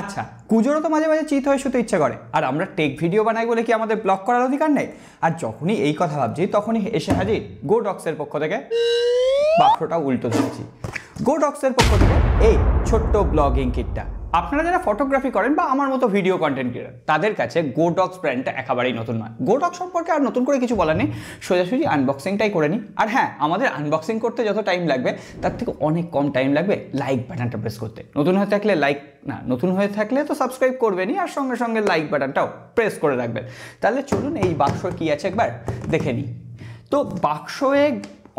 আচ্ছা কুজোরও তো মাঝে মাঝে চিত হয়ে শুতে ইচ্ছে করে আর আমরা টেক ভিডিও বানাই বলে কি আমাদের ব্লক করার অধিকার নেই আর যখনই এই কথা ভাবছি তখনই এসে হাজির গো ডক্সের পক্ষ থেকে বাক্সটা উল্টো ধরেছি গো ডক্সের পক্ষ থেকে এই ছোট্ট ব্লগিং কিটটা আপনারা যারা ফটোগ্রাফি করেন বা আমার মতো ভিডিও কন্টেন্ট ক্রিয়েটার তাদের কাছে গোডক্স ব্র্যান্ডটা একেবারেই নতুন নয় গোডক্স সম্পর্কে আর নতুন করে কিছু বলা নেই সোজাসুজি আনবক্সিংটাই করে নিই আর হ্যাঁ আমাদের আনবক্সিং করতে যত টাইম লাগবে তার থেকে অনেক কম টাইম লাগবে লাইক বাটনটা প্রেস করতে নতুন হয়ে থাকলে লাইক না নতুন হয়ে থাকলে তো সাবস্ক্রাইব করবেনই আর সঙ্গে সঙ্গে লাইক বাটনটাও প্রেস করে রাখবেন তাহলে চলুন এই বাক্স কী আছে একবার দেখে নিই তো বাক্সয়ে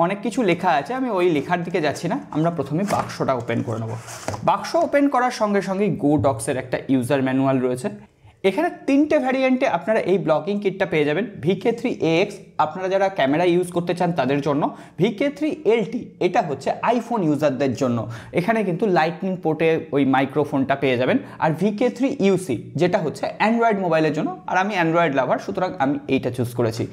অনেক কিছু লেখা আছে আমি ওই লেখার দিকে যাচ্ছি না আমরা প্রথমে বাক্সটা ওপেন করে নেব বাক্স ওপেন করার সঙ্গে সঙ্গে গো ডক্সের একটা ইউজার ম্যানুয়াল রয়েছে এখানে তিনটে ভ্যারিয়েন্টে আপনারা এই ব্লকিং কিটটা পেয়ে যাবেন ভিকে থ্রি এক্স আপনারা যারা ক্যামেরা ইউজ করতে চান তাদের জন্য ভিকে থ্রি এলটি এটা হচ্ছে আইফোন ইউজারদের জন্য এখানে কিন্তু লাইটনিং পোর্টে ওই মাইক্রোফোনটা পেয়ে যাবেন আর ভিকে থ্রি ইউসি যেটা হচ্ছে অ্যান্ড্রয়েড মোবাইলের জন্য আর আমি অ্যান্ড্রয়েড লাভার সুতরাং আমি এইটা চুজ করেছি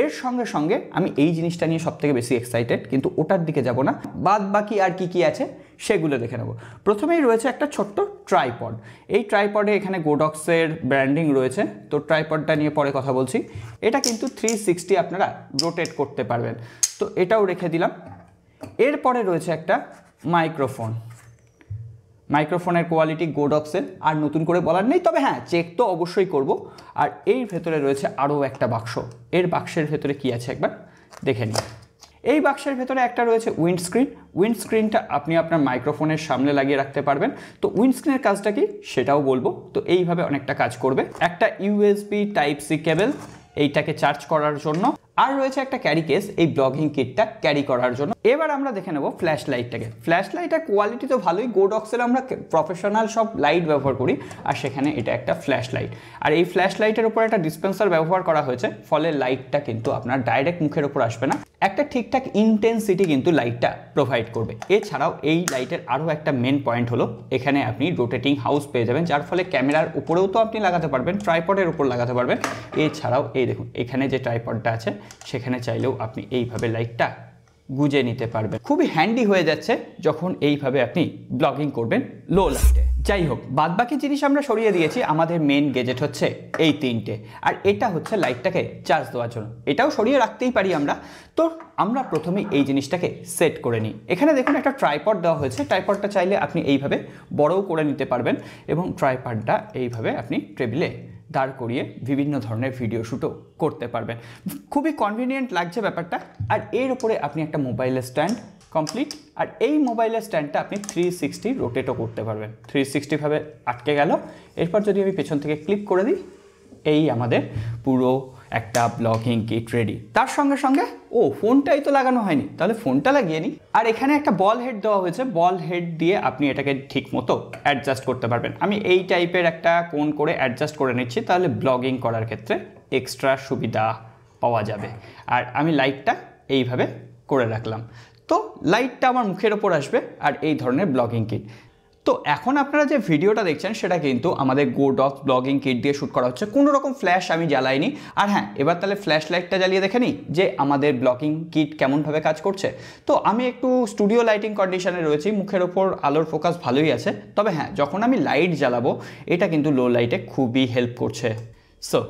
এর সঙ্গে সঙ্গে আমি এই জিনিসটা নিয়ে সবথেকে বেশি এক্সাইটেড কিন্তু ওটার দিকে যাব না বাদ বাকি আর কি কি আছে সেগুলো দেখে নেব প্রথমেই রয়েছে একটা ছোট্ট ট্রাইপড এই ট্রাইপডে এখানে গোডক্সের ব্র্যান্ডিং রয়েছে তো ট্রাইপডটা নিয়ে পরে কথা বলছি এটা কিন্তু থ্রি সিক্সটি আপনারা রোটেট করতে পারবেন তো এটাও রেখে দিলাম এরপরে রয়েছে একটা মাইক্রোফোন মাইক্রোফোনের কোয়ালিটি গোডক্সের আর নতুন করে বলার নেই তবে হ্যাঁ চেক তো অবশ্যই করব আর এর ভেতরে রয়েছে আরও একটা বাক্স এর বাক্সের ভেতরে কি আছে একবার দেখে নিই এই বাক্সের ভেতরে একটা রয়েছে উইন্ডস্ক্রিন উইন্ডস্ক্রিনটা আপনি আপনার মাইক্রোফোনের সামনে লাগিয়ে রাখতে পারবেন তো উইন্ডস্ক্রিনের কাজটা কি সেটাও বলবো তো এইভাবে অনেকটা কাজ করবে একটা ইউএসবি টাইপ সি কেবেল এইটাকে চার্জ করার জন্য আর রয়েছে একটা ক্যারি কেস এই ব্লগিং কিটটা ক্যারি করার জন্য এবার আমরা দেখে নেব ফ্ল্যাশ লাইটটাকে ফ্ল্যাশ লাইটের কোয়ালিটি তো ভালোই গোডক্সের আমরা প্রফেশনাল সব লাইট ব্যবহার করি আর সেখানে এটা একটা ফ্ল্যাশ লাইট আর এই ফ্ল্যাশ লাইটের উপর একটা ডিসপেন্সার ব্যবহার করা হয়েছে ফলে লাইটটা কিন্তু আপনার ডাইরেক্ট মুখের উপর আসবে না একটা ঠিকঠাক ইন্টেন্সিটি কিন্তু লাইটটা প্রোভাইড করবে এছাড়াও এই লাইটের আরও একটা মেন পয়েন্ট হলো এখানে আপনি রোটেটিং হাউস পেয়ে যাবেন যার ফলে ক্যামেরার উপরেও তো আপনি লাগাতে পারবেন ট্রাইপডের উপর লাগাতে পারবেন এছাড়াও এই দেখুন এখানে যে ট্রাইপডটা আছে সেখানে চাইলেও আপনি এইভাবে লাইটটা গুজে নিতে পারবেন খুবই হ্যান্ডি হয়ে যাচ্ছে যখন এইভাবে আপনি ব্লগিং করবেন লো লাইটে যাই হোক বাদবাকি জিনিস আমরা সরিয়ে দিয়েছি আমাদের মেন গেজেট হচ্ছে এই তিনটে আর এটা হচ্ছে লাইটটাকে চার্জ দেওয়ার জন্য এটাও সরিয়ে রাখতেই পারি আমরা তো আমরা প্রথমে এই জিনিসটাকে সেট করে নিই এখানে দেখুন একটা ট্রাইপড দেওয়া হয়েছে ট্রাইপডটা চাইলে আপনি এইভাবে বড়ও করে নিতে পারবেন এবং ট্রাইপডটা এইভাবে আপনি টেবিলে দাঁড় করিয়ে বিভিন্ন ধরনের ভিডিও শ্যুটও করতে পারবেন খুবই কনভিনিয়েন্ট লাগছে ব্যাপারটা আর এর উপরে আপনি একটা মোবাইল স্ট্যান্ড কমপ্লিট আর এই মোবাইলের স্ট্যান্ডটা আপনি থ্রি সিক্সটি রোটেটও করতে পারবেন থ্রি সিক্সটিভাবে আটকে গেল এরপর যদি আমি পেছন থেকে ক্লিক করে দিই এই আমাদের পুরো একটা ব্লগিং কিট রেডি তার সঙ্গে সঙ্গে ও ফোনটাই তো লাগানো হয়নি তাহলে ফোনটা লাগিয়ে নিই আর এখানে একটা বল হেড দেওয়া হয়েছে বল হেড দিয়ে আপনি এটাকে ঠিক মতো অ্যাডজাস্ট করতে পারবেন আমি এই টাইপের একটা কোন করে অ্যাডজাস্ট করে নিচ্ছি তাহলে ব্লগিং করার ক্ষেত্রে এক্সট্রা সুবিধা পাওয়া যাবে আর আমি লাইটটা এইভাবে করে রাখলাম তো লাইটটা আমার মুখের ওপর আসবে আর এই ধরনের ব্লগিং কিট তো এখন আপনারা যে ভিডিওটা দেখছেন সেটা কিন্তু আমাদের গো ডক ব্লগিং কিট দিয়ে শ্যুট করা হচ্ছে কোনো রকম ফ্ল্যাশ আমি জ্বালাইনি আর হ্যাঁ এবার তাহলে ফ্ল্যাশ লাইটটা জ্বালিয়ে দেখে নিই যে আমাদের ব্লগিং কিট কেমনভাবে কাজ করছে তো আমি একটু স্টুডিও লাইটিং কন্ডিশনে রয়েছি মুখের ওপর আলোর ফোকাস ভালোই আছে তবে হ্যাঁ যখন আমি লাইট জ্বালাবো এটা কিন্তু লো লাইটে খুবই হেল্প করছে সো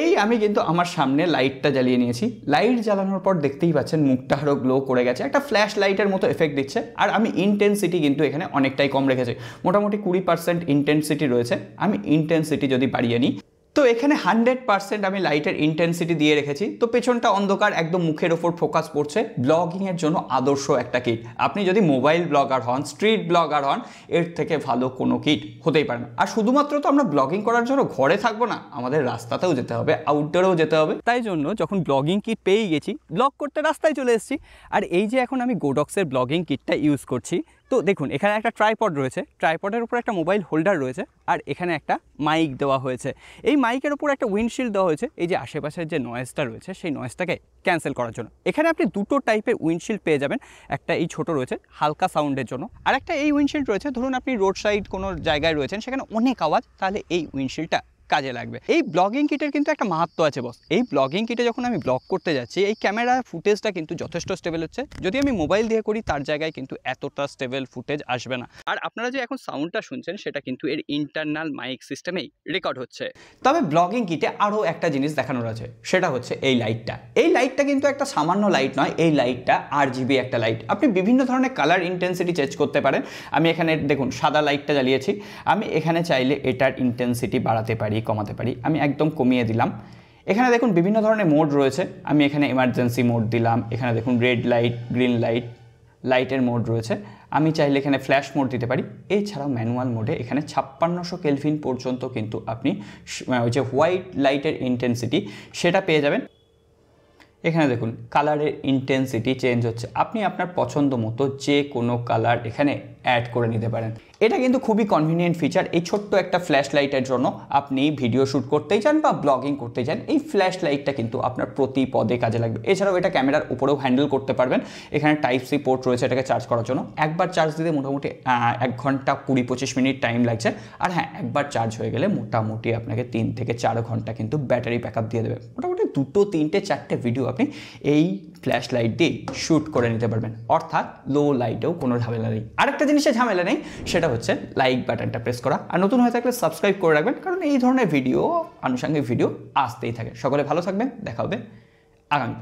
এই আমি কিন্তু আমার সামনে লাইটটা জ্বালিয়ে নিয়েছি লাইট জ্বালানোর পর দেখতেই পাচ্ছেন মুখটা আরও গ্লো করে গেছে একটা ফ্ল্যাশ লাইটের মতো এফেক্ট দিচ্ছে আর আমি ইন্টেন্সিটি কিন্তু এখানে অনেকটাই কম রেখেছি মোটামুটি কুড়ি পার্সেন্ট ইন্টেন্সিটি রয়েছে আমি ইন্টেন্সিটি যদি বাড়িয়ে নিই তো এখানে হান্ড্রেড পার্সেন্ট আমি লাইটের ইন্টেন্সিটি দিয়ে রেখেছি তো পেছনটা অন্ধকার একদম মুখের ওপর ফোকাস পড়ছে ব্লগিংয়ের জন্য আদর্শ একটা কিট আপনি যদি মোবাইল ব্লগার হন স্ট্রিট ব্লগার হন এর থেকে ভালো কোনো কিট হতেই পারে না আর শুধুমাত্র তো আমরা ব্লগিং করার জন্য ঘরে থাকবো না আমাদের রাস্তাতেও যেতে হবে আউটডোরেও যেতে হবে তাই জন্য যখন ব্লগিং কিট পেয়ে গেছি ব্লগ করতে রাস্তায় চলে এসেছি আর এই যে এখন আমি গোডক্সের ব্লগিং কিটটা ইউজ করছি তো দেখুন এখানে একটা ট্রাইপড রয়েছে ট্রাইপডের উপর একটা মোবাইল হোল্ডার রয়েছে আর এখানে একটা মাইক দেওয়া হয়েছে এই মাইকের উপর একটা উইন্ডশিল্ড দেওয়া হয়েছে এই যে আশেপাশের যে নয়েজটা রয়েছে সেই নয়েজটাকে ক্যান্সেল করার জন্য এখানে আপনি দুটো টাইপের উইন্ডশিল্ড পেয়ে যাবেন একটা এই ছোট রয়েছে হালকা সাউন্ডের জন্য আর একটা এই উইন্ডশিল্ড রয়েছে ধরুন আপনি রোড সাইড কোনো জায়গায় রয়েছেন সেখানে অনেক আওয়াজ তাহলে এই উইন্ডশিল্ডটা কাজে লাগবে এই ব্লগিং কিটের কিন্তু একটা মাহাত্ম আছে বস এই ব্লগিং কিটে যখন আমি ব্লগ করতে যাচ্ছি এই ক্যামেরা ফুটেজটা কিন্তু যথেষ্ট স্টেবল হচ্ছে যদি আমি মোবাইল দিয়ে করি তার জায়গায় কিন্তু এতটা স্টেবল ফুটেজ আসবে না আর আপনারা যে এখন সাউন্ডটা শুনছেন সেটা কিন্তু এর ইন্টারনাল মাইক সিস্টেমেই রেকর্ড হচ্ছে তবে ব্লগিং কিটে আরও একটা জিনিস দেখানোর আছে সেটা হচ্ছে এই লাইটটা এই লাইটটা কিন্তু একটা সামান্য লাইট নয় এই লাইটটা আর জিবি একটা লাইট আপনি বিভিন্ন ধরনের কালার ইন্টেন্সিটি চেঞ্জ করতে পারেন আমি এখানে দেখুন সাদা লাইটটা জ্বালিয়েছি আমি এখানে চাইলে এটার ইন্টেন্সিটি বাড়াতে পারি বাড়িয়ে কমাতে পারি আমি একদম কমিয়ে দিলাম এখানে দেখুন বিভিন্ন ধরনের মোড রয়েছে আমি এখানে এমার্জেন্সি মোড দিলাম এখানে দেখুন রেড লাইট গ্রিন লাইট লাইটের মোড রয়েছে আমি চাইলে এখানে ফ্ল্যাশ মোড দিতে পারি এছাড়াও ম্যানুয়াল মোডে এখানে ছাপ্পান্নশো কেলভিন পর্যন্ত কিন্তু আপনি ওই যে হোয়াইট লাইটের ইন্টেন্সিটি সেটা পেয়ে যাবেন এখানে দেখুন কালারের ইন্টেন্সিটি চেঞ্জ হচ্ছে আপনি আপনার পছন্দ মতো যে কোনো কালার এখানে অ্যাড করে নিতে পারেন এটা কিন্তু খুবই কনভিনিয়েন্ট ফিচার এই ছোট্ট একটা ফ্ল্যাশ লাইটের জন্য আপনি ভিডিও শ্যুট করতেই চান বা ব্লগিং করতে চান এই ফ্ল্যাশ লাইটটা কিন্তু আপনার প্রতি পদে কাজে লাগবে এছাড়াও এটা ক্যামেরার উপরেও হ্যান্ডেল করতে পারবেন এখানে টাইপ সি পোর্ট রয়েছে এটাকে চার্জ করার জন্য একবার চার্জ দিতে মোটামুটি এক ঘন্টা কুড়ি পঁচিশ মিনিট টাইম লাগছে আর হ্যাঁ একবার চার্জ হয়ে গেলে মোটামুটি আপনাকে তিন থেকে চার ঘন্টা কিন্তু ব্যাটারি ব্যাকআপ দিয়ে দেবে মোটামুটি দুটো তিনটে চারটে ভিডিও আপনি এই ফ্ল্যাশ লাইট দিয়ে শ্যুট করে নিতে পারবেন অর্থাৎ লো লাইটেও কোনো ঝামেলা নেই আরেকটা জিনিসে ঝামেলা নেই সেটা হচ্ছে লাইক বাটনটা প্রেস করা আর নতুন হয়ে থাকলে সাবস্ক্রাইব করে রাখবেন কারণ এই ধরনের ভিডিও আনুষঙ্গিক ভিডিও আসতেই থাকে সকলে ভালো থাকবেন দেখা হবে আগামী